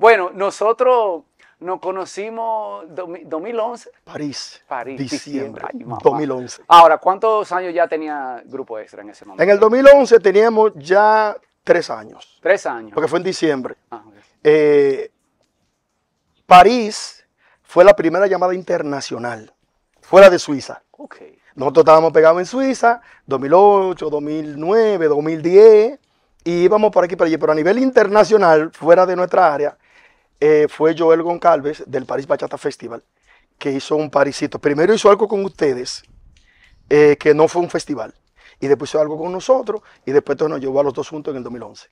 Bueno, nosotros nos conocimos 2011. París. París. Diciembre. 2011. Ahora, ¿cuántos años ya tenía Grupo Extra en ese momento? En el 2011 teníamos ya tres años. Tres años. Porque fue en diciembre. Ah, eh, París fue la primera llamada internacional, fuera de Suiza. Okay. Nosotros estábamos pegados en Suiza, 2008, 2009, 2010, y íbamos por aquí, para allí, pero a nivel internacional, fuera de nuestra área, eh, fue Joel Goncalves del París Bachata Festival, que hizo un parisito. Primero hizo algo con ustedes, eh, que no fue un festival, y después hizo algo con nosotros, y después nos llevó a los dos juntos en el 2011.